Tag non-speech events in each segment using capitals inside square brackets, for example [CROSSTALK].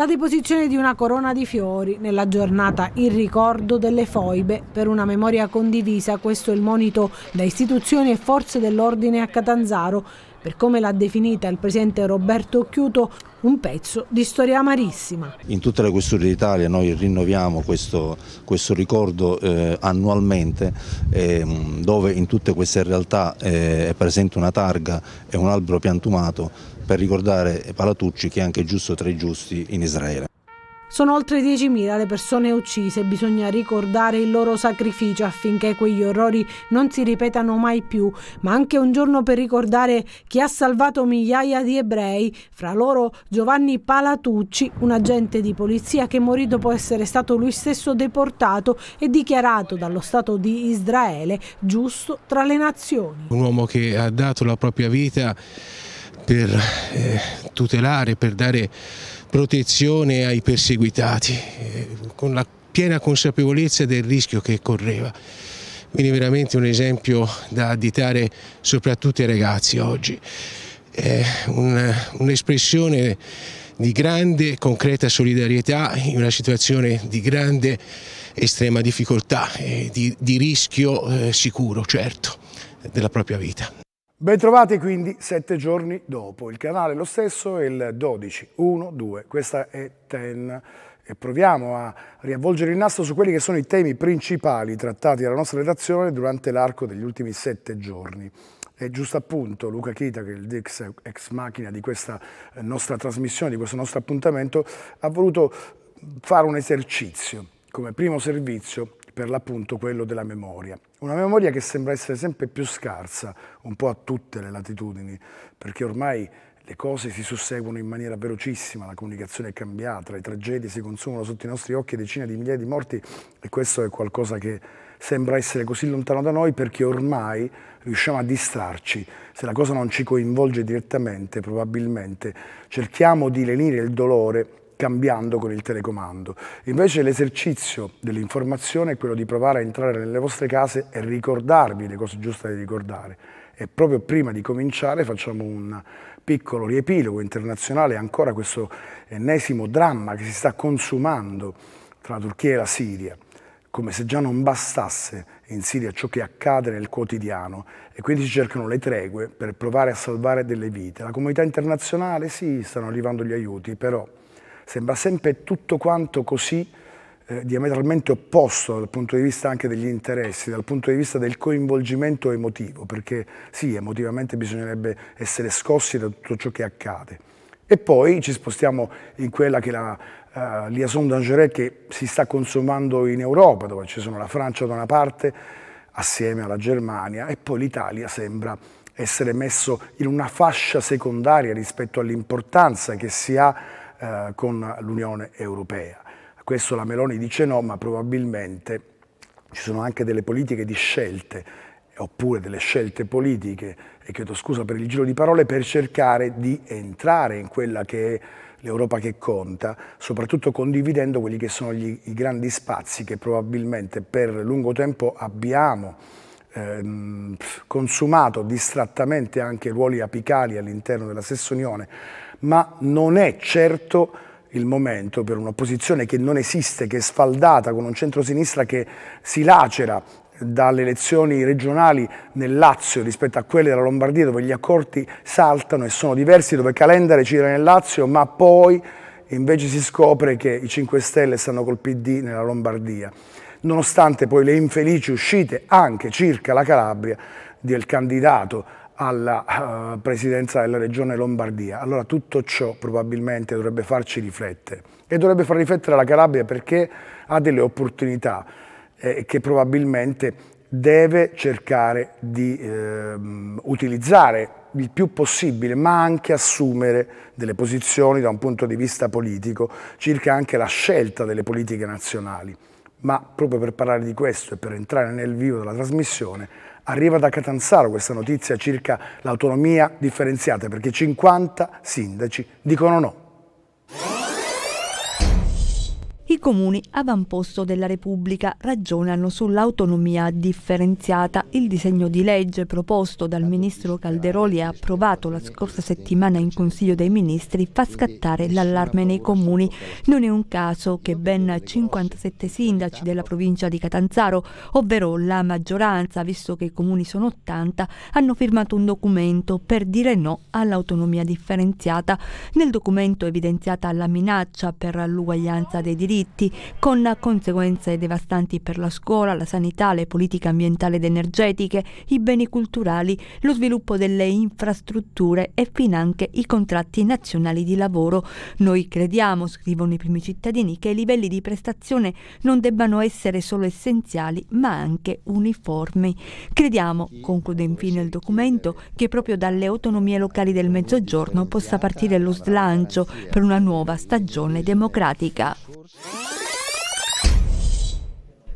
la deposizione di una corona di fiori nella giornata in ricordo delle foibe per una memoria condivisa, questo è il monito da istituzioni e forze dell'ordine a Catanzaro, per come l'ha definita il presidente Roberto Occhiuto, un pezzo di storia amarissima. In tutte le questure d'Italia noi rinnoviamo questo, questo ricordo eh, annualmente eh, dove in tutte queste realtà eh, è presente una targa e un albero piantumato per ricordare Palatucci che è anche giusto tra i giusti in Israele. Sono oltre 10.000 le persone uccise, bisogna ricordare il loro sacrificio affinché quegli orrori non si ripetano mai più, ma anche un giorno per ricordare chi ha salvato migliaia di ebrei, fra loro Giovanni Palatucci, un agente di polizia che morì dopo essere stato lui stesso deportato e dichiarato dallo Stato di Israele giusto tra le nazioni. Un uomo che ha dato la propria vita per eh, tutelare, per dare protezione ai perseguitati, eh, con la piena consapevolezza del rischio che correva. Quindi veramente un esempio da additare soprattutto ai ragazzi oggi. Eh, un'espressione un di grande concreta solidarietà in una situazione di grande estrema difficoltà, eh, di, di rischio eh, sicuro certo della propria vita. Bentrovati quindi sette giorni dopo, il canale è lo stesso è il 12, 1, 2, questa è TEN e proviamo a riavvolgere il nastro su quelli che sono i temi principali trattati dalla nostra redazione durante l'arco degli ultimi sette giorni. E giusto appunto Luca Chita, che è il Dix ex macchina di questa eh, nostra trasmissione, di questo nostro appuntamento, ha voluto fare un esercizio come primo servizio per l'appunto quello della memoria. Una memoria che sembra essere sempre più scarsa, un po' a tutte le latitudini, perché ormai le cose si susseguono in maniera velocissima, la comunicazione è cambiata, le tragedie si consumano sotto i nostri occhi decine di migliaia di morti e questo è qualcosa che sembra essere così lontano da noi perché ormai riusciamo a distrarci. Se la cosa non ci coinvolge direttamente, probabilmente cerchiamo di lenire il dolore cambiando con il telecomando. Invece l'esercizio dell'informazione è quello di provare a entrare nelle vostre case e ricordarvi le cose giuste da ricordare. E proprio prima di cominciare facciamo un piccolo riepilogo internazionale, ancora questo ennesimo dramma che si sta consumando tra la Turchia e la Siria come se già non bastasse in Siria ciò che accade nel quotidiano e quindi si cercano le tregue per provare a salvare delle vite. La comunità internazionale sì, stanno arrivando gli aiuti, però Sembra sempre tutto quanto così eh, diametralmente opposto dal punto di vista anche degli interessi, dal punto di vista del coinvolgimento emotivo, perché sì, emotivamente bisognerebbe essere scossi da tutto ciò che accade. E poi ci spostiamo in quella che è la uh, liaison d'Angeret che si sta consumando in Europa, dove ci sono la Francia da una parte, assieme alla Germania, e poi l'Italia sembra essere messo in una fascia secondaria rispetto all'importanza che si ha eh, con l'Unione Europea. A questo la Meloni dice no, ma probabilmente ci sono anche delle politiche di scelte oppure delle scelte politiche, e chiedo scusa per il giro di parole, per cercare di entrare in quella che è l'Europa che conta, soprattutto condividendo quelli che sono gli, i grandi spazi che probabilmente per lungo tempo abbiamo ehm, consumato distrattamente anche ruoli apicali all'interno della stessa Unione, ma non è certo il momento per un'opposizione che non esiste, che è sfaldata con un centrosinistra che si lacera dalle elezioni regionali nel Lazio rispetto a quelle della Lombardia dove gli accordi saltano e sono diversi, dove Calendare gira nel Lazio ma poi invece si scopre che i 5 Stelle stanno col PD nella Lombardia. Nonostante poi le infelici uscite anche circa la Calabria del candidato alla uh, presidenza della regione Lombardia. Allora tutto ciò probabilmente dovrebbe farci riflettere e dovrebbe far riflettere la Calabria perché ha delle opportunità eh, che probabilmente deve cercare di eh, utilizzare il più possibile, ma anche assumere delle posizioni da un punto di vista politico circa anche la scelta delle politiche nazionali ma proprio per parlare di questo e per entrare nel vivo della trasmissione, arriva da Catanzaro questa notizia circa l'autonomia differenziata, perché 50 sindaci dicono no. I comuni avamposto della Repubblica ragionano sull'autonomia differenziata. Il disegno di legge proposto dal ministro Calderoli e approvato la scorsa settimana in Consiglio dei Ministri fa scattare l'allarme nei comuni. Non è un caso che ben 57 sindaci della provincia di Catanzaro, ovvero la maggioranza, visto che i comuni sono 80, hanno firmato un documento per dire no all'autonomia differenziata. Nel documento è evidenziata la minaccia per l'uguaglianza dei diritti diritti, con conseguenze devastanti per la scuola, la sanità, le politiche ambientali ed energetiche, i beni culturali, lo sviluppo delle infrastrutture e finanche i contratti nazionali di lavoro. Noi crediamo, scrivono i primi cittadini, che i livelli di prestazione non debbano essere solo essenziali, ma anche uniformi. Crediamo, conclude infine il documento, che proprio dalle autonomie locali del Mezzogiorno possa partire lo slancio per una nuova stagione democratica. Yeah. [LAUGHS]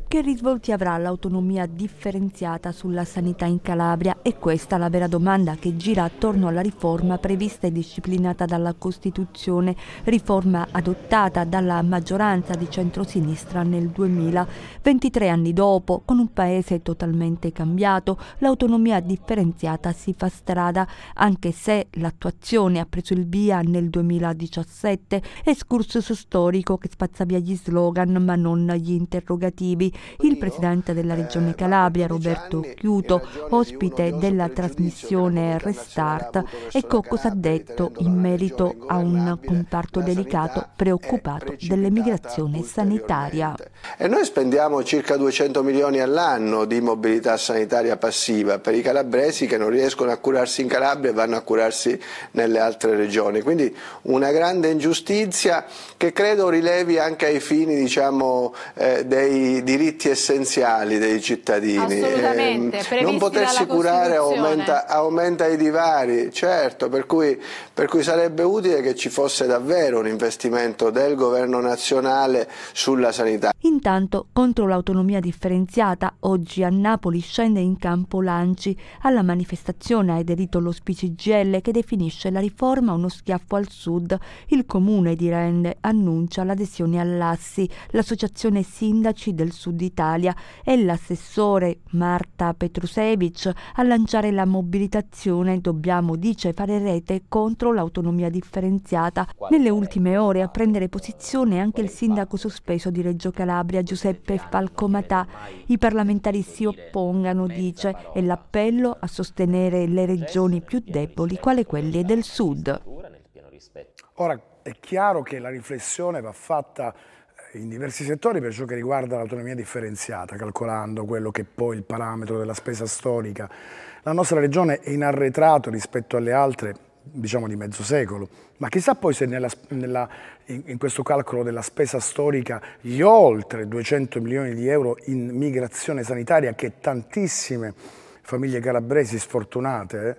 Che risvolti avrà l'autonomia differenziata sulla sanità in Calabria? E questa è la vera domanda che gira attorno alla riforma prevista e disciplinata dalla Costituzione, riforma adottata dalla maggioranza di centrosinistra nel 2000. 23 anni dopo, con un paese totalmente cambiato, l'autonomia differenziata si fa strada, anche se l'attuazione ha preso il via nel 2017, escursus storico che spazza via gli slogan ma non gli interrogativi il presidente della regione Calabria Roberto Chiuto, ospite della trasmissione Restart, ecco cosa ha detto in merito a un comparto delicato preoccupato dell'emigrazione sanitaria. E noi spendiamo circa 200 milioni all'anno di mobilità sanitaria passiva per i calabresi che non riescono a curarsi in Calabria e vanno a curarsi nelle altre regioni. Quindi una grande ingiustizia che credo rilevi anche ai fini diciamo, eh, dei diritti diritti essenziali dei cittadini. Eh, non potersi curare aumenta, aumenta, i divari, certo, per cui, per cui sarebbe utile che ci fosse davvero un investimento del governo nazionale sulla sanità. Intanto, contro l'autonomia differenziata, oggi a Napoli scende in campo l'Anci. Alla manifestazione ha aderito lo SPCGL che definisce la riforma uno schiaffo al sud. Il comune di Rende annuncia l'adesione all'Assi, l'associazione sindaci del sud Sud Italia e l'assessore Marta Petrusevic a lanciare la mobilitazione Dobbiamo, dice, fare rete contro l'autonomia differenziata. Nelle ultime ore a prendere posizione anche il sindaco sospeso di Reggio Calabria, Giuseppe Falcomatà. I parlamentari si oppongano, dice, e l'appello a sostenere le regioni più deboli, quale quelle del Sud. Ora è chiaro che la riflessione va fatta in diversi settori per ciò che riguarda l'autonomia differenziata, calcolando quello che è poi il parametro della spesa storica. La nostra regione è in arretrato rispetto alle altre diciamo di mezzo secolo, ma chissà poi se nella, nella, in, in, questo calcolo della spesa storica gli oltre 200 milioni di euro in migrazione sanitaria che tantissime famiglie calabresi sfortunate eh,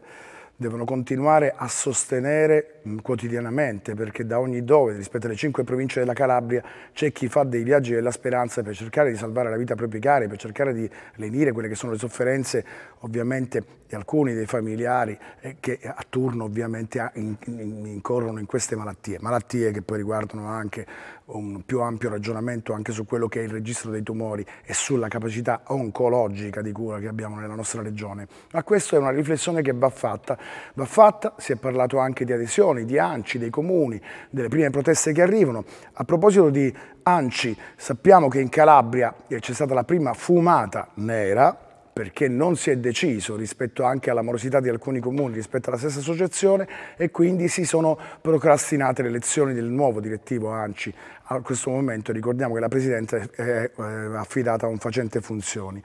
devono continuare a sostenere Mm, quotidianamente perché da ogni dove rispetto alle cinque province della Calabria c'è chi fa dei viaggi della speranza per cercare di salvare la vita ai propri cari, per cercare di lenire quelle che sono le sofferenze ovviamente di alcuni dei familiari eh, che a turno ovviamente incorrono in queste malattie, malattie che poi riguardano anche un più ampio ragionamento anche su quello che è il registro dei tumori e sulla capacità oncologica di cura che abbiamo nella nostra regione. Ma questa è una riflessione che va fatta, va fatta, si è parlato anche di adesione associazioni, di ANCI, dei comuni, delle prime proteste che arrivano. A proposito di ANCI, sappiamo che in Calabria eh, c'è stata la prima fumata nera, perché non si è deciso rispetto anche alla morosità di alcuni comuni rispetto alla stessa associazione e quindi si sono procrastinate le elezioni del nuovo direttivo ANCI. A questo momento ricordiamo che la Presidenza è eh, eh, affidata a un facente funzioni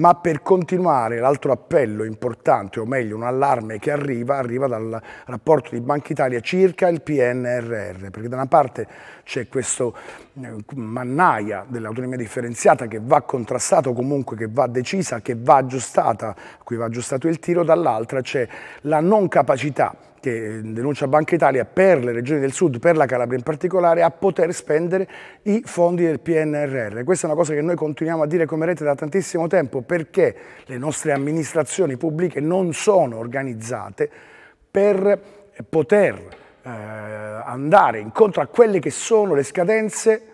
ma per continuare l'altro appello importante, o meglio un allarme che arriva, arriva dal rapporto di Banca Italia circa il PNRR, perché da una parte c'è questo eh, mannaia dell'autonomia differenziata che va contrastata o comunque che va decisa, che va aggiustata, qui va aggiustato il tiro, dall'altra c'è la non capacità che eh, denuncia Banca Italia per le regioni del sud, per la Calabria in particolare, a poter spendere i fondi del PNRR. Questa è una cosa che noi continuiamo a dire come rete da tantissimo tempo perché le nostre amministrazioni pubbliche non sono organizzate per poter eh, andare incontro a quelle che sono le scadenze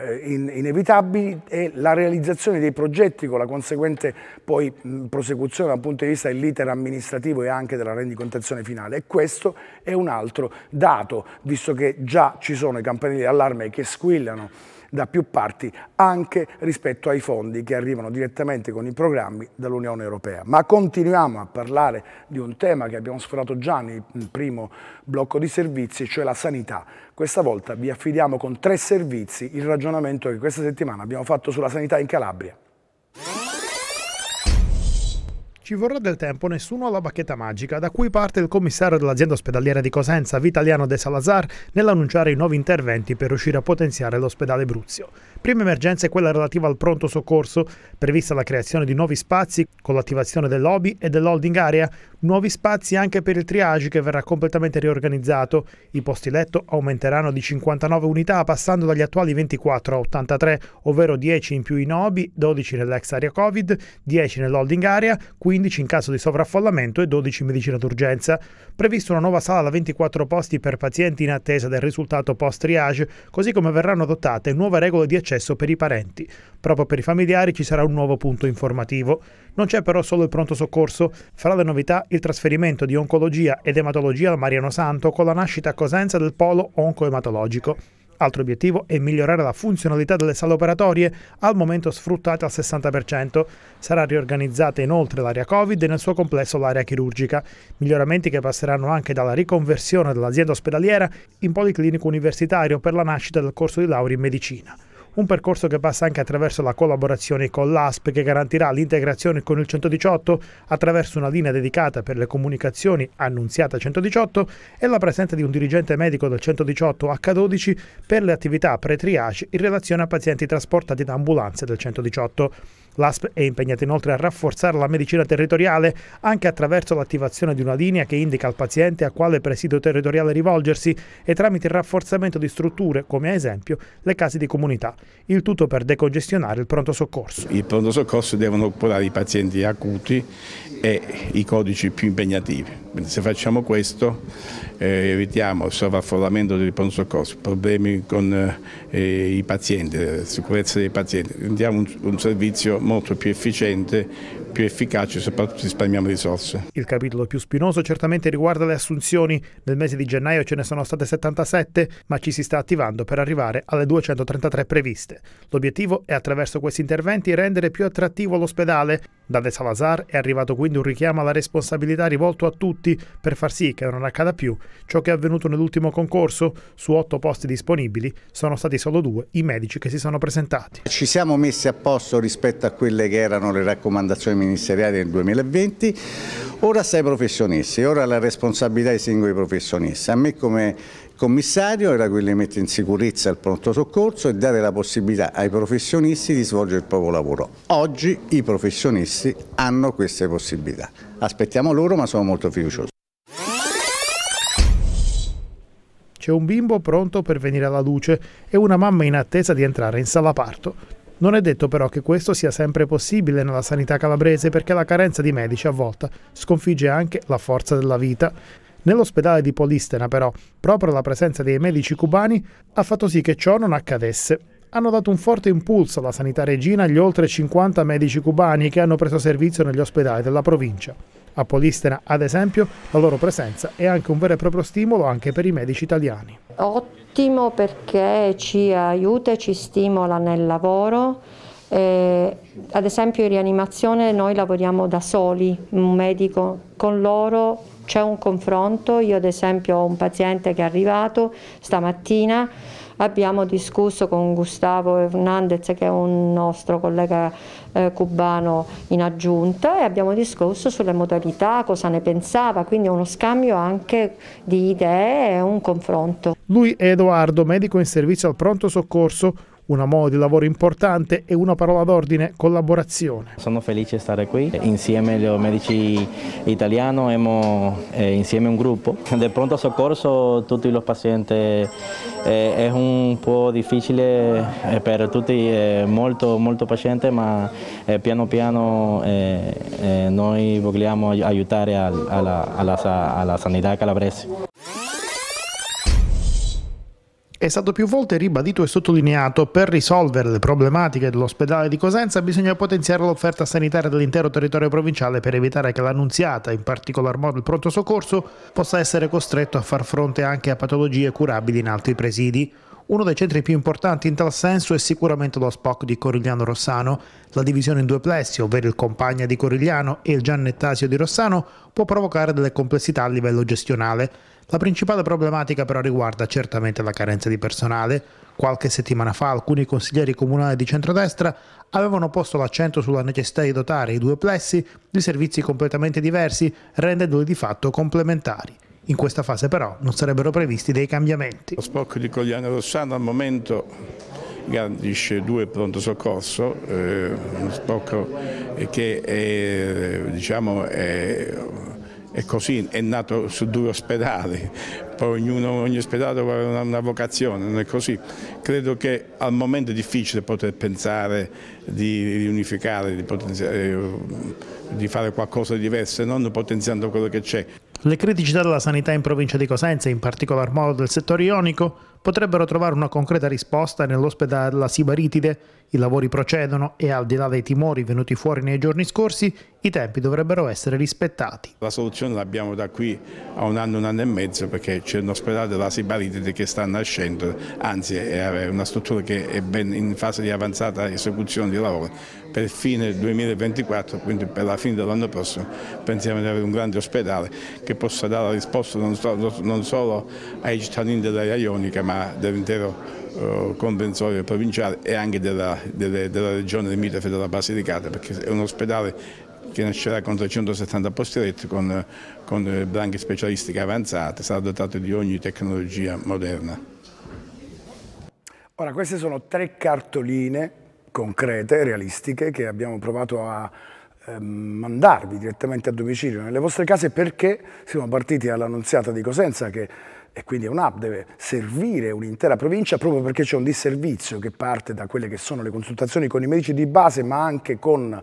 eh, inevitabili e la realizzazione dei progetti con la conseguente poi prosecuzione dal punto di vista dell'iter amministrativo e anche della rendicontazione finale. E questo è un altro dato, visto che già ci sono i campanelli d'allarme che squillano da più parti, anche rispetto ai fondi che arrivano direttamente con i programmi dall'Unione Europea. Ma continuiamo a parlare di un tema che abbiamo sforato già nel primo blocco di servizi, cioè la sanità. Questa volta vi affidiamo con tre servizi il ragionamento che questa settimana abbiamo fatto sulla sanità in Calabria. Ci vorrà del tempo, nessuno ha la bacchetta magica, da cui parte il commissario dell'azienda ospedaliera di Cosenza, Vitaliano De Salazar, nell'annunciare i nuovi interventi per riuscire a potenziare l'ospedale Bruzio. Prima emergenza è quella relativa al pronto soccorso, prevista la creazione di nuovi spazi con l'attivazione del lobby e dell'holding area, nuovi spazi anche per il triage che verrà completamente riorganizzato. I posti letto aumenteranno di 59 unità, passando dagli attuali 24 a 83, ovvero 10 in più in OBI, 12 nell'ex area Covid, 10 nell'holding area, 15 15 in caso di sovraffollamento e 12 in medicina d'urgenza. Previsto una nuova sala da 24 posti per pazienti in attesa del risultato post-triage, così come verranno adottate nuove regole di accesso per i parenti. Proprio per i familiari ci sarà un nuovo punto informativo. Non c'è però solo il pronto soccorso. Fra le novità, il trasferimento di oncologia ed ematologia al Mariano Santo con la nascita a Cosenza del polo oncoematologico. Altro obiettivo è migliorare la funzionalità delle sale operatorie, al momento sfruttate al 60%. Sarà riorganizzata inoltre l'area Covid e nel suo complesso l'area chirurgica. Miglioramenti che passeranno anche dalla riconversione dell'azienda ospedaliera in policlinico universitario per la nascita del corso di laurea in medicina un percorso che passa anche attraverso la collaborazione con l'ASP che garantirà l'integrazione con il 118 attraverso una linea dedicata per le comunicazioni annunziata 118 e la presenza di un dirigente medico del 118 H12 per le attività pre-triage in relazione a pazienti trasportati da ambulanze del 118. L'ASP è impegnata inoltre a rafforzare la medicina territoriale anche attraverso l'attivazione di una linea che indica al paziente a quale presidio territoriale rivolgersi e tramite il rafforzamento di strutture come ad esempio le case di comunità. Il tutto per decongestionare il pronto soccorso. Il pronto soccorso devono curare i pazienti acuti e i codici più impegnativi. se facciamo questo eh, evitiamo il sovraffollamento del pronto soccorso, problemi con eh, i pazienti, la sicurezza dei pazienti, rendiamo un, un servizio molto più efficiente, più efficace e soprattutto risparmiamo risorse. Il capitolo più spinoso certamente riguarda le assunzioni. Nel mese di gennaio ce ne sono state 77, ma ci si sta attivando per arrivare alle 233 previste. L'obiettivo è attraverso questi interventi rendere più attrattivo l'ospedale da De Salazar è arrivato quindi un richiamo alla responsabilità rivolto a tutti per far sì che non accada più ciò che è avvenuto nell'ultimo concorso. Su otto posti disponibili sono stati solo due i medici che si sono presentati. Ci siamo messi a posto rispetto a quelle che erano le raccomandazioni ministeriali del 2020. Ora sei professionisti, ora la responsabilità dei singoli professionisti. A me come commissario era quello di mettere in sicurezza il pronto soccorso e dare la possibilità ai professionisti di svolgere il proprio lavoro. Oggi i professionisti hanno queste possibilità. Aspettiamo loro ma sono molto fiducioso. C'è un bimbo pronto per venire alla luce e una mamma in attesa di entrare in sala parto. Non è detto però che questo sia sempre possibile nella sanità calabrese perché la carenza di medici a volte sconfigge anche la forza della vita. Nell'ospedale di Polistena però proprio la presenza dei medici cubani ha fatto sì che ciò non accadesse hanno dato un forte impulso alla sanità regina gli oltre 50 medici cubani che hanno preso servizio negli ospedali della provincia. A Polistena, ad esempio, la loro presenza è anche un vero e proprio stimolo anche per i medici italiani. Ottimo perché ci aiuta e ci stimola nel lavoro. Eh, ad esempio in rianimazione noi lavoriamo da soli, un medico con loro c'è un confronto, io ad esempio ho un paziente che è arrivato stamattina, abbiamo discusso con Gustavo Hernandez che è un nostro collega eh, cubano in aggiunta e abbiamo discusso sulle modalità, cosa ne pensava, quindi uno scambio anche di idee e un confronto. Lui è Edoardo, medico in servizio al pronto soccorso, una mole di lavoro importante e una parola d'ordine, collaborazione. Sono felice di stare qui, insieme ai medici italiani, abbiamo eh, insieme un gruppo. Del pronto soccorso tutti i pazienti eh, è un po' difficile eh, per tutti, eh, molto, molto paziente, ma eh, piano piano eh, eh, noi vogliamo aiutare alla, alla, alla, alla sanità calabrese. È stato più volte ribadito e sottolineato per risolvere le problematiche dell'ospedale di Cosenza bisogna potenziare l'offerta sanitaria dell'intero territorio provinciale per evitare che l'annunziata, in particolar modo il pronto soccorso, possa essere costretto a far fronte anche a patologie curabili in altri presidi. Uno dei centri più importanti in tal senso è sicuramente lo SPOC di Corigliano Rossano. La divisione in due plessi, ovvero il Compagna di Corigliano e il Giannettasio di Rossano, può provocare delle complessità a livello gestionale. La principale problematica però riguarda certamente la carenza di personale. Qualche settimana fa alcuni consiglieri comunali di centrodestra avevano posto l'accento sulla necessità di dotare i due plessi di servizi completamente diversi, rendendoli di fatto complementari. In questa fase però non sarebbero previsti dei cambiamenti. Lo spocco di Cogliano Rossano al momento garantisce due pronto soccorso, eh, uno spocco che è, eh, diciamo, è e così è nato su due ospedali, poi ognuno, ogni ospedale aveva una, una, vocazione, non è così. Credo che al momento è difficile poter pensare di, di unificare, di, di fare qualcosa di diverso, se non potenziando quello che c'è. Le criticità della sanità in provincia di Cosenza, in particolar modo del settore ionico, potrebbero trovare una concreta risposta nell'ospedale della Sibaritide i lavori procedono e al di là dei timori venuti fuori nei giorni scorsi, i tempi dovrebbero essere rispettati. La soluzione l'abbiamo da qui a un anno, un anno e mezzo perché c'è un ospedale della Sibaritide che sta nascendo, anzi è una struttura che è ben in fase di avanzata esecuzione di lavoro. Per fine 2024, quindi per la fine dell'anno prossimo, pensiamo di avere un grande ospedale che possa dare risposta non solo, non solo ai cittadini dell'area ionica ma dell'intero eh, convenzionale provinciale e anche della, delle, della regione limitrofe della Basilicata perché è un ospedale che nascerà con 370 posti letti, con, con eh, branche specialistiche avanzate, sarà dotato di ogni tecnologia moderna. Ora, queste sono tre cartoline concrete, realistiche, che abbiamo provato a ehm, mandarvi direttamente a domicilio nelle vostre case perché siamo partiti all'annunziata di Cosenza che e quindi è un'app, deve servire un'intera provincia proprio perché c'è un disservizio che parte da quelle che sono le consultazioni con i medici di base ma anche con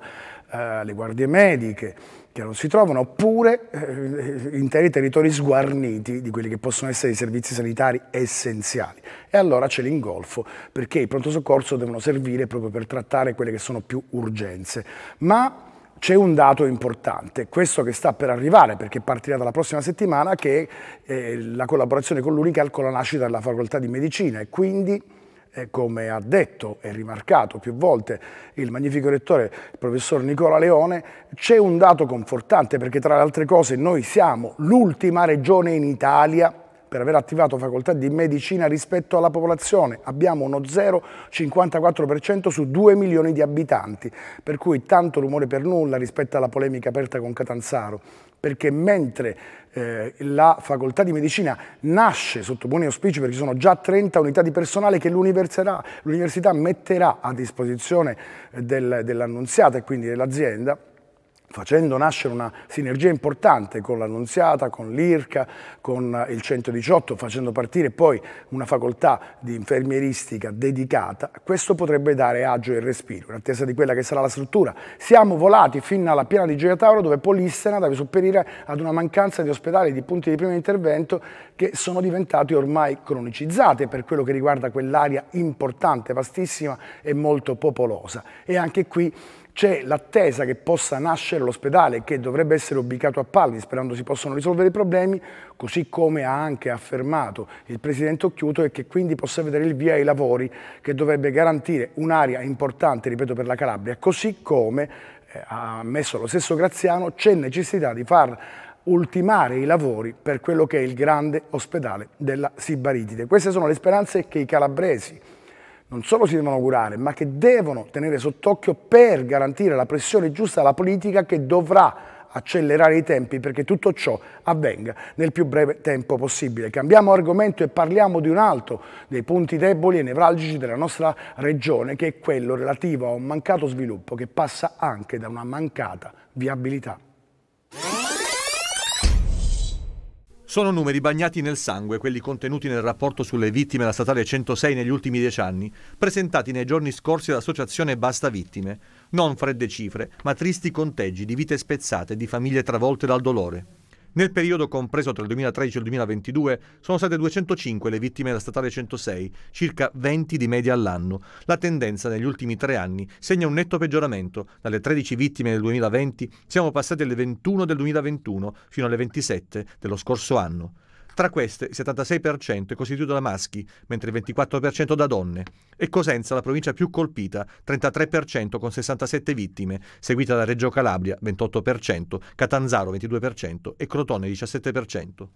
eh, le guardie mediche che non si trovano, oppure eh, interi territori sguarniti di quelli che possono essere i servizi sanitari essenziali. E allora c'è l'ingolfo, perché i pronto soccorso devono servire proprio per trattare quelle che sono più urgenze. Ma c'è un dato importante, questo che sta per arrivare, perché partirà dalla prossima settimana, che è eh, la collaborazione con l'Unical con la nascita della facoltà di medicina e quindi, eh, come ha detto e rimarcato più volte il magnifico rettore, il professor Nicola Leone, c'è un dato confortante perché tra le altre cose noi siamo l'ultima regione in Italia per aver attivato facoltà di medicina rispetto alla popolazione. Abbiamo uno 0,54% su 2 milioni di abitanti, per cui tanto rumore per nulla rispetto alla polemica aperta con Catanzaro perché mentre eh, la facoltà di medicina nasce sotto buoni auspici perché ci sono già 30 unità di personale che l'università metterà a disposizione eh, del, dell'annunziata e quindi dell'azienda, facendo nascere una sinergia importante con l'Annunziata, con l'IRCA, con eh, il 118, facendo partire poi una facoltà di infermieristica dedicata, questo potrebbe dare agio e respiro, in attesa di quella che sarà la struttura. Siamo volati fino alla piana di Gioia Tauro dove Polissena deve sopperire ad una mancanza di ospedali e di punti di primo intervento che sono diventati ormai cronicizzate per quello che riguarda quell'area importante, vastissima e molto popolosa. E anche qui c'è l'attesa che possa nascere l'ospedale che dovrebbe essere ubicato a Palli sperando si possano risolvere i problemi, così come ha anche affermato il Presidente Occhiuto e che quindi possa vedere il via ai lavori che dovrebbe garantire un'area importante, ripeto, per la Calabria, così come eh, ha ammesso lo stesso Graziano, c'è necessità di far ultimare i lavori per quello che è il grande ospedale della Sibaritide. Queste sono le speranze che i calabresi non solo si devono curare, ma che devono tenere sott'occhio per garantire la pressione giusta alla politica che dovrà accelerare i tempi perché tutto ciò avvenga nel più breve tempo possibile. Cambiamo argomento e parliamo di un altro dei punti deboli e nevralgici della nostra regione che è quello relativo a un mancato sviluppo che passa anche da una mancata viabilità. Sono numeri bagnati nel sangue quelli contenuti nel rapporto sulle vittime della statale 106 negli ultimi dieci anni, presentati nei giorni scorsi dall'associazione Basta Vittime. Non fredde cifre, ma tristi conteggi di vite spezzate, di famiglie travolte dal dolore. Nel periodo compreso tra il 2013 e il 2022 sono state 205 le vittime della statale 106, circa 20 di media all'anno. La tendenza negli ultimi tre anni segna un netto peggioramento. Dalle 13 vittime del 2020 siamo passati alle 21 del 2021 fino alle 27 dello scorso anno. Tra queste, il 76% è costituito da maschi, mentre il 24% da donne. E Cosenza la provincia più colpita, 33% con 67 vittime, seguita da Reggio Calabria, 28%, Catanzaro, 22% e Crotone, 17%.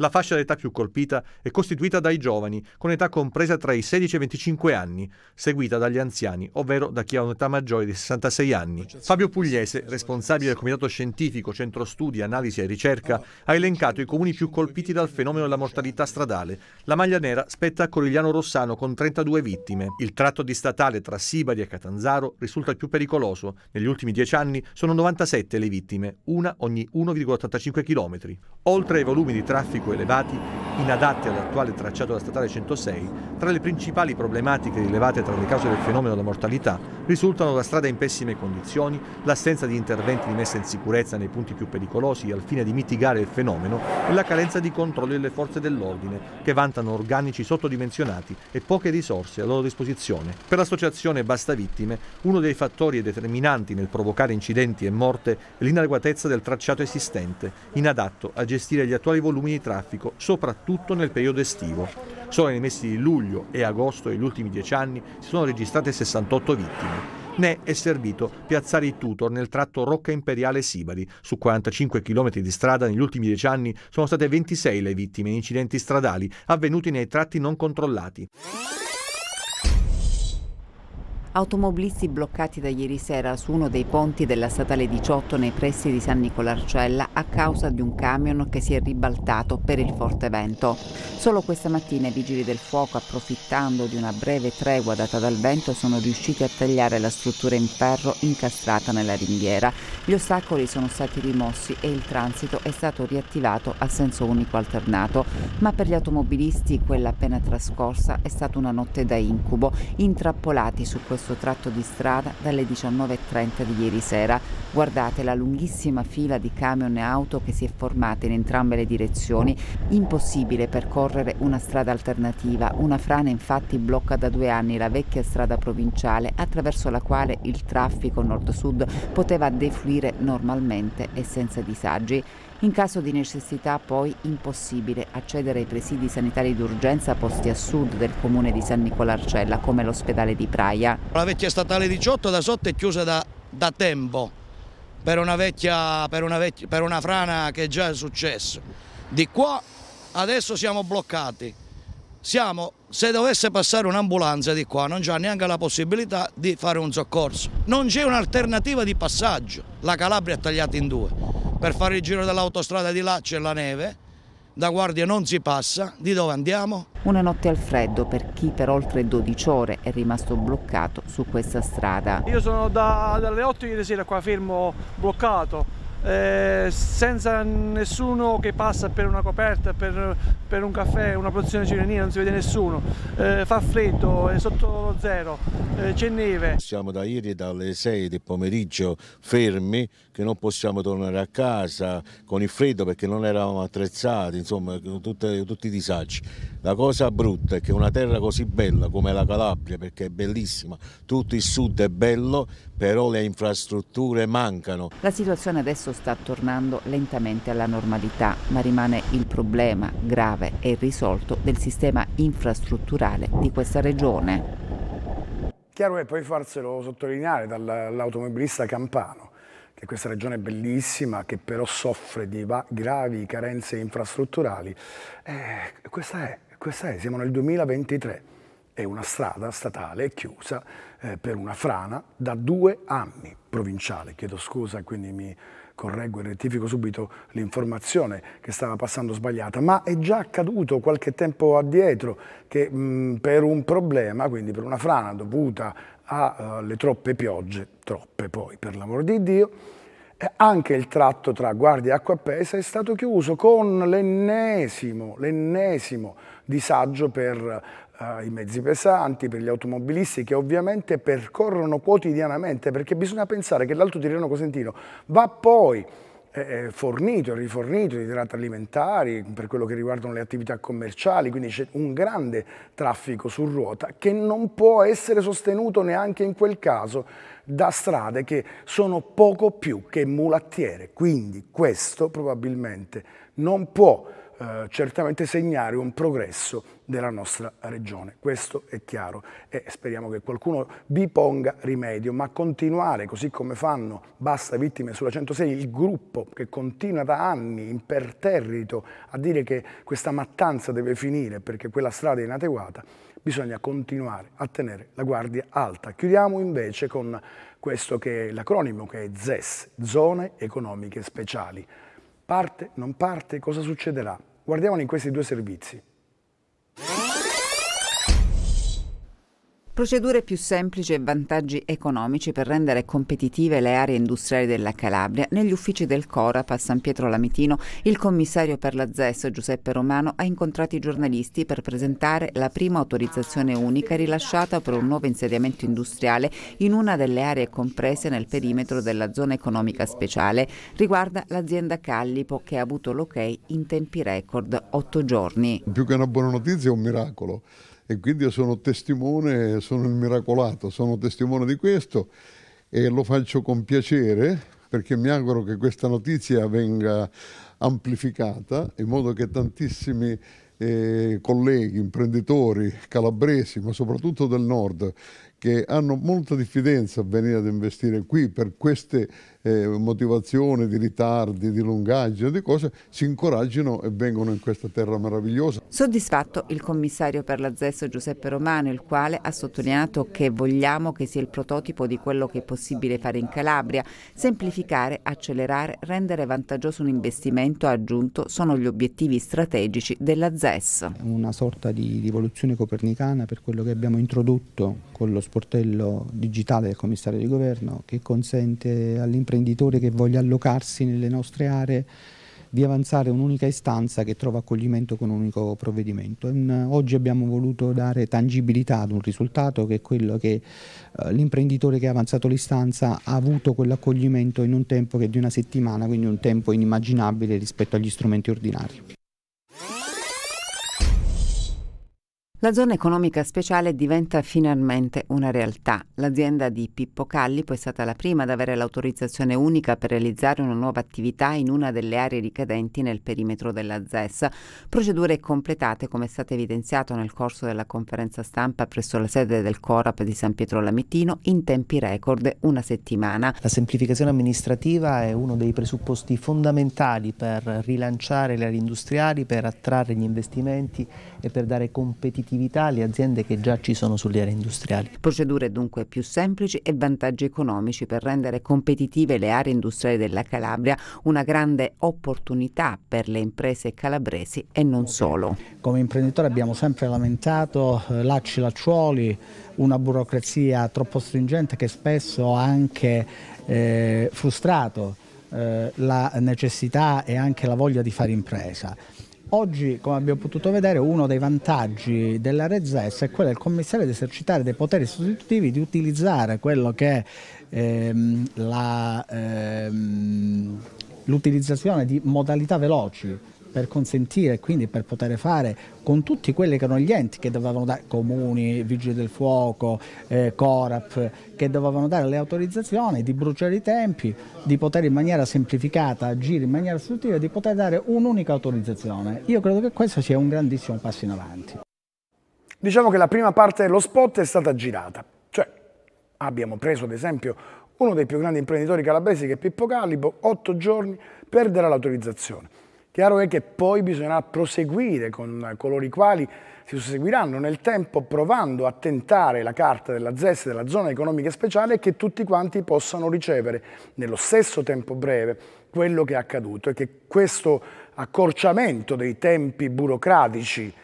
La fascia d'età più colpita è costituita dai giovani, con età compresa tra i 16 e i 25 anni, seguita dagli anziani, ovvero da chi ha un'età maggiore di 66 anni. Fabio Pugliese, responsabile del Comitato Scientifico Centro Studi, Analisi e Ricerca, ha elencato i comuni più colpiti dal fenomeno della mortalità stradale. La maglia nera spetta a Corigliano Rossano con 32 vittime. Il tratto di statale tra Sibari e Catanzaro risulta il più pericoloso. Negli ultimi 10 anni sono 97 le vittime, una ogni 1,85 km. Oltre ai volumi di traffico troppo elevati, inadatti all'attuale tracciato della statale 106, tra le principali problematiche rilevate tra le cause del fenomeno della mortalità risultano la strada in pessime condizioni, l'assenza di interventi di messa in sicurezza nei punti più pericolosi al fine di mitigare il fenomeno e la carenza di controllo delle forze dell'ordine che vantano organici sottodimensionati e poche risorse a loro disposizione. Per l'associazione Basta Vittime, uno dei fattori determinanti nel provocare incidenti e morte è l'inadeguatezza del tracciato esistente, inadatto a gestire gli attuali volumi di traffico demografico, soprattutto nel periodo estivo. Solo nei mesi di luglio e agosto degli ultimi dieci anni si sono registrate 68 vittime. Ne è servito piazzare i tutor nel tratto Rocca Imperiale Sibari. Su 45 km di strada negli ultimi dieci anni sono state 26 le vittime in incidenti stradali avvenuti nei tratti non controllati automobilisti bloccati da ieri sera su uno dei ponti della statale 18 nei pressi di San Nicolarcella a causa di un camion che si è ribaltato per il forte vento. Solo questa mattina i vigili del fuoco, approfittando di una breve tregua data dal vento, sono riusciti a tagliare la struttura in ferro incastrata nella ringhiera. Gli ostacoli sono stati rimossi e il transito è stato riattivato a senso unico alternato, ma per gli automobilisti quella appena trascorsa è stata una notte da incubo, intrappolati su questo suo tratto di strada dalle 19.30 di ieri sera. Guardate la lunghissima fila di camion e auto che si è formata in entrambe le direzioni. Impossibile percorrere una strada alternativa. Una frana infatti blocca da due anni la vecchia strada provinciale attraverso la quale il traffico nord-sud poteva defluire normalmente e senza disagi. In caso di necessità poi impossibile accedere ai presidi sanitari d'urgenza posti a sud del comune di San Nicola Arcella come l'ospedale di Praia. La vecchia statale 18 da sotto è chiusa da, da tempo per una, vecchia, per, una vecchia, per una frana che già è successo. Di qua adesso siamo bloccati. Siamo, se dovesse passare un'ambulanza di qua non c'è neanche la possibilità di fare un soccorso. Non c'è un'alternativa di passaggio. La Calabria è tagliata in due per fare il giro dell'autostrada di là c'è la neve, da guardia non si passa, di dove andiamo? Una notte al freddo per chi per oltre 12 ore è rimasto bloccato su questa strada. Io sono da, dalle 8 di sera qua fermo bloccato, eh, senza nessuno che passa per una coperta, per, per un caffè, una produzione cirenina, non si vede nessuno, eh, fa freddo, è sotto zero, eh, c'è neve. Siamo da ieri dalle 6 del pomeriggio fermi, che non possiamo tornare a casa con il freddo perché non eravamo attrezzati, insomma tutte, tutti i disagi. La cosa brutta è che una terra così bella come la Calabria, perché è bellissima, tutto il sud è bello, però le infrastrutture mancano. La situazione adesso sta tornando lentamente alla normalità, ma rimane il problema grave e irrisolto del sistema infrastrutturale di questa regione. Chiaro è poi farselo sottolineare dall'automobilista campano, che questa regione è bellissima, che però soffre di gravi carenze infrastrutturali, eh, questa, è, questa è, siamo nel 2023 è una strada statale chiusa eh, per una frana da due anni provinciale. Chiedo scusa, quindi mi correggo e rettifico subito l'informazione che stava passando sbagliata, ma è già accaduto qualche tempo addietro che mh, mm, per un problema, quindi per una frana dovuta alle eh, uh, troppe piogge, troppe poi per l'amor di Dio, eh, anche il tratto tra Guardia e Acqua Acquapesa è stato chiuso con l'ennesimo, disagio per eh, i mezzi pesanti, per gli automobilisti che ovviamente percorrono quotidianamente perché bisogna pensare che l'Alto Tirreno Cosentino va poi eh, eh, fornito e rifornito di idrati alimentari per quello che riguardano le attività commerciali, quindi c'è un grande traffico su ruota che non può essere sostenuto neanche in quel caso da strade che sono poco più che mulattiere, quindi questo probabilmente non può eh, certamente segnare un progresso della nostra regione. Questo è chiaro e speriamo che qualcuno vi ponga rimedio, ma continuare così come fanno Basta Vittime sulla 106, il gruppo che continua da anni imperterrito a dire che questa mattanza deve finire perché quella strada è inadeguata, bisogna continuare a tenere la guardia alta. Chiudiamo invece con questo che è l'acronimo che è ZES, Zone Economiche Speciali. Parte, non parte, cosa succederà? Guardiamolo in questi due servizi. Procedure più semplici e vantaggi economici per rendere competitive le aree industriali della Calabria. Negli uffici del Corap a San Pietro Lamitino, il commissario per la ZES Giuseppe Romano ha incontrato i giornalisti per presentare la prima autorizzazione unica rilasciata per un nuovo insediamento industriale in una delle aree comprese nel perimetro della zona economica speciale. Riguarda l'azienda Callipo che ha avuto l'ok in tempi record, 8 giorni. Più che una buona notizia è un miracolo e quindi io sono testimone, sono il miracolato, sono testimone di questo e lo faccio con piacere perché mi auguro che questa notizia venga amplificata in modo che tantissimi eh, colleghi, imprenditori calabresi, ma soprattutto del nord, che hanno molta diffidenza a venire ad investire qui per queste eh, motivazioni di ritardi, di lungaggini, di cose, si incoraggino e vengono in questa terra meravigliosa. Soddisfatto il commissario per l'Azzesso Giuseppe Romano, il quale ha sottolineato che vogliamo che sia il prototipo di quello che è possibile fare in Calabria. Semplificare, accelerare, rendere vantaggioso un investimento aggiunto sono gli obiettivi strategici della ZES. Una sorta di rivoluzione copernicana per quello che abbiamo introdotto con lo sportello digitale del commissario di governo che consente all'impresa imprenditore che voglia allocarsi nelle nostre aree di avanzare un'unica istanza che trova accoglimento con un unico provvedimento. Oggi abbiamo voluto dare tangibilità ad un risultato che è quello che eh, l'imprenditore che ha avanzato l'istanza ha avuto quell'accoglimento in un tempo che è di una settimana, quindi un tempo inimmaginabile rispetto agli strumenti ordinari. La zona economica speciale diventa finalmente una realtà. L'azienda di Pippo Callipo è stata la prima ad avere l'autorizzazione unica per realizzare una nuova attività in una delle aree ricadenti nel perimetro della ZES, procedure completate come è stato evidenziato nel corso della conferenza stampa presso la sede del Corap di San Pietro Lamitino in tempi record, una settimana. La semplificazione amministrativa è uno dei presupposti fondamentali per rilanciare le aree industriali, per attrarre gli investimenti e per dare competitività competitività alle aziende che già ci sono sulle aree industriali. Procedure dunque più semplici e vantaggi economici per rendere competitive le aree industriali della Calabria, una grande opportunità per le imprese calabresi e non solo. Come imprenditore abbiamo sempre lamentato eh, lacci lacciuoli, una burocrazia troppo stringente che spesso ha anche eh, frustrato eh, la necessità e anche la voglia di fare impresa. Oggi, come abbiamo potuto vedere, uno dei vantaggi della dell'RZS è quello del commissario di esercitare dei poteri sostitutivi, di utilizzare quello che ehm, ehm, l'utilizzazione ehm, di modalità veloci per consentire e quindi per poter fare con tutti quelli che erano gli enti che dovevano dare, comuni, vigili del fuoco, eh, Corap, che dovevano dare le autorizzazioni, di bruciare i tempi, di poter in maniera semplificata agire in maniera strutturale, di poter dare un'unica autorizzazione. Io credo che questo sia un grandissimo passo in avanti. Diciamo che la prima parte dello spot è stata girata, cioè abbiamo preso ad esempio uno dei più grandi imprenditori calabresi che è Pippo Calibo, otto giorni, perderà l'autorizzazione. Chiaro è che poi bisognerà proseguire con coloro i quali si susseguiranno nel tempo provando a tentare la carta della ZES, della zona economica speciale, e che tutti quanti possano ricevere nello stesso tempo breve quello che è accaduto e che questo accorciamento dei tempi burocratici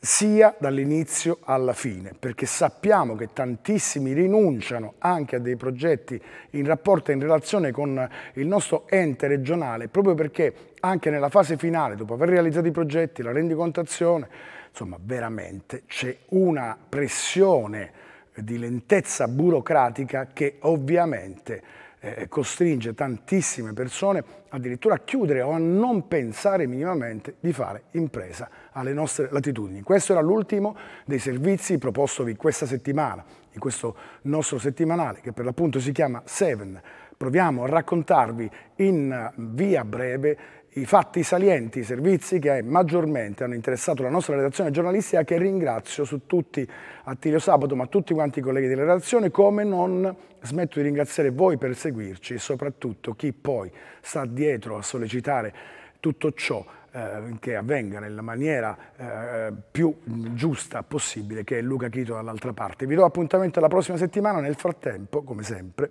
sia dall'inizio alla fine, perché sappiamo che tantissimi rinunciano anche a dei progetti in rapporto e in relazione con il nostro ente regionale, proprio perché anche nella fase finale, dopo aver realizzato i progetti, la rendicontazione, insomma veramente c'è una pressione di lentezza burocratica che ovviamente eh, costringe tantissime persone addirittura a chiudere o a non pensare minimamente di fare impresa alle nostre latitudini. Questo era l'ultimo dei servizi propostovi questa settimana, in questo nostro settimanale che per l'appunto si chiama Seven. Proviamo a raccontarvi in via breve i fatti salienti, i servizi che maggiormente hanno interessato la nostra redazione giornalistica che ringrazio su tutti, Attilio Sabato, ma tutti quanti i colleghi della redazione, come non smetto di ringraziare voi per seguirci e soprattutto chi poi sta dietro a sollecitare tutto ciò eh, che avvenga nella maniera eh, più giusta possibile, che è Luca Chito dall'altra parte. Vi do appuntamento la prossima settimana, nel frattempo, come sempre,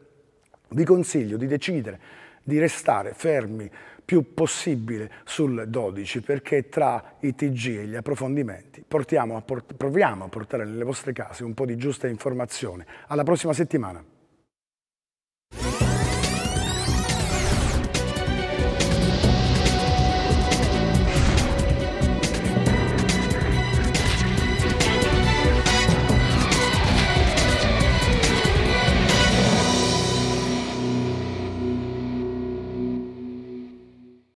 vi consiglio di decidere di restare fermi più possibile sul 12 perché tra i TG e gli approfondimenti a port proviamo a portare nelle vostre case un po' di giusta informazione. Alla prossima settimana.